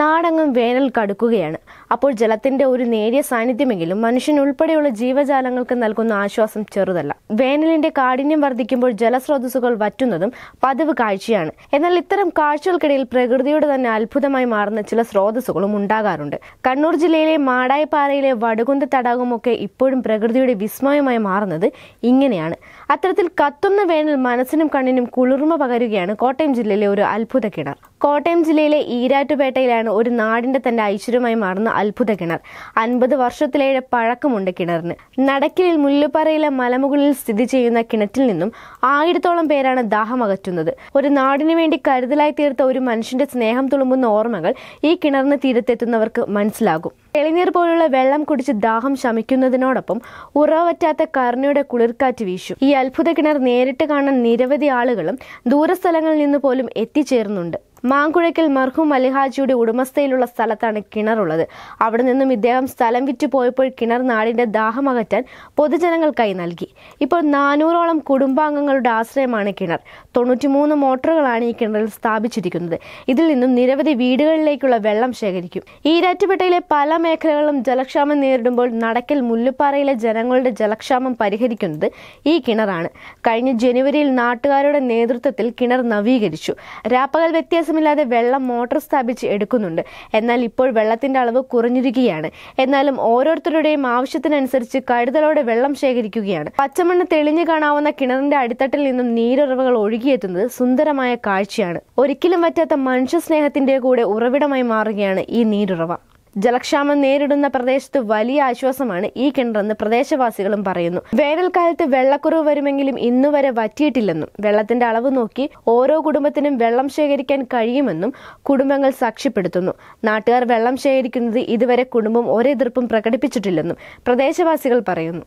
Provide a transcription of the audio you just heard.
നാടങ്ങും വേനൽ കടുക്കുകയാണ് അപ്പോൾ ജലത്തിന്റെ ഒരു നേരിയ സാന്നിധ്യമെങ്കിലും മനുഷ്യൻ ഉൾപ്പെടെയുള്ള ജീവജാലങ്ങൾക്ക് നൽകുന്ന ആശ്വാസം ചെറുതല്ല വേനലിന്റെ കാഠിന്യം വർദ്ധിക്കുമ്പോൾ ജലസ്രോതസ്സുകൾ വറ്റുന്നതും പതിവ് കാഴ്ചയാണ് എന്നാൽ ഇത്തരം കാഴ്ചകൾക്കിടയിൽ പ്രകൃതിയുടെ തന്നെ അത്ഭുതമായി മാറുന്ന ചില സ്രോതസ്സുകളും ഉണ്ടാകാറുണ്ട് കണ്ണൂർ ജില്ലയിലെ മാടായിപ്പാറയിലെ വടുകുന്ത തടാകമൊക്കെ ഇപ്പോഴും പ്രകൃതിയുടെ വിസ്മയമായി മാറുന്നത് ഇങ്ങനെയാണ് അത്തരത്തിൽ കത്തുന്ന വേനൽ മനസ്സിനും കണ്ണിനും കുളിർമ പകരുകയാണ് കോട്ടയം ജില്ലയിലെ ഒരു അത്ഭുത കിണർ കോട്ടയം ജില്ലയിലെ ഈരാറ്റുപേട്ടയിലെ കിണറായാണ് ഒരു നാടിന്റെ തന്നെ ഐശ്വര്യമായി മാറുന്ന അത്ഭുത കിണർ അൻപത് വർഷത്തിലേറെ പഴക്കമുണ്ട് കിണറിന് നടക്കിലിൽ മുല്ലുപ്പാറയിലെ മലമുകളിൽ സ്ഥിതി ചെയ്യുന്ന കിണറ്റിൽ നിന്നും ആയിരത്തോളം പേരാണ് ദാഹം അകറ്റുന്നത് ഒരു നാടിനു വേണ്ടി കരുതലായി തീർത്ത ഒരു മനുഷ്യന്റെ സ്നേഹം തുളുമ്പുന്ന ഓർമ്മകൾ ഈ കിണറിന് തീരത്തെത്തുന്നവർക്ക് മനസ്സിലാകും തെളിനീർ പോലുള്ള വെള്ളം കുടിച്ച് ദാഹം ശമിക്കുന്നതിനോടൊപ്പം ഉറവറ്റാത്ത കരുണയുടെ കുളിർക്കാറ്റ് വീശു ഈ അത്ഭുത കിണർ നേരിട്ട് കാണാൻ നിരവധി ആളുകളും ദൂരസ്ഥലങ്ങളിൽ നിന്ന് പോലും എത്തിച്ചേർന്നുണ്ട് മാങ്കുഴക്കിൽ മർഹും അലിഹാജിയുടെ ഉടമസ്ഥയിലുള്ള സ്ഥലത്താണ് കിണറുള്ളത് അവിടെ നിന്നും ഇദ്ദേഹം സ്ഥലം വിറ്റു പോയപ്പോൾ കിണർ നാടിന്റെ ദാഹമകറ്റാൻ പൊതുജനങ്ങൾക്കായി നൽകി ഇപ്പോൾ നാനൂറോളം കുടുംബാംഗങ്ങളുടെ ആശ്രയമാണ് കിണർ തൊണ്ണൂറ്റിമൂന്ന് മോട്ടോറുകളാണ് ഈ കിണറിൽ സ്ഥാപിച്ചിരിക്കുന്നത് ഇതിൽ നിന്നും നിരവധി വീടുകളിലേക്കുള്ള വെള്ളം ശേഖരിക്കും ഈരാറ്റുപേട്ടയിലെ പല മേഖലകളും ജലക്ഷാമം നേരിടുമ്പോൾ നടക്കൽ മുല്ലുപ്പാറയിലെ ജനങ്ങളുടെ ജലക്ഷാമം പരിഹരിക്കുന്നത് ഈ കിണറാണ് കഴിഞ്ഞ ജനുവരിയിൽ നാട്ടുകാരുടെ നേതൃത്വത്തിൽ കിണർ നവീകരിച്ചു രാപ്പകൽ വ്യത്യാസമില്ലാതെ വെള്ളം മോട്ടോർ സ്ഥാപിച്ച് എടുക്കുന്നുണ്ട് എന്നാൽ ഇപ്പോൾ വെള്ളത്തിന്റെ അളവ് കുറഞ്ഞിരിക്കുകയാണ് എന്നാലും ഓരോരുത്തരുടെയും ആവശ്യത്തിനനുസരിച്ച് കരുതലോടെ വെള്ളം ശേഖരിക്കുകയാണ് പച്ച പച്ചമണ്ണ് തെളിഞ്ഞു കാണാവുന്ന കിണറിന്റെ അടിത്തട്ടിൽ നിന്നും നീരുറവകൾ ഒഴുകിയെത്തുന്നത് സുന്ദരമായ കാഴ്ചയാണ് ഒരിക്കലും പറ്റാത്ത മനുഷ്യസ്നേഹത്തിന്റെ കൂടെ ഉറവിടമായി മാറുകയാണ് ഈ നീരുറവ ജലക്ഷാമം നേരിടുന്ന പ്രദേശത്ത് വലിയ ആശ്വാസമാണ് ഈ കിണറെന്ന് പ്രദേശവാസികളും പറയുന്നു വേനൽക്കാലത്ത് വെള്ളക്കുറവ് വരുമെങ്കിലും ഇന്നുവരെ വറ്റിയിട്ടില്ലെന്നും വെള്ളത്തിന്റെ അളവ് നോക്കി ഓരോ കുടുംബത്തിനും വെള്ളം ശേഖരിക്കാൻ കഴിയുമെന്നും കുടുംബങ്ങൾ സാക്ഷ്യപ്പെടുത്തുന്നു നാട്ടുകാർ വെള്ളം ശേഖരിക്കുന്നത് ഇതുവരെ കുടുംബം ഒരെതിർപ്പും പ്രകടിപ്പിച്ചിട്ടില്ലെന്നും പ്രദേശവാസികൾ പറയുന്നു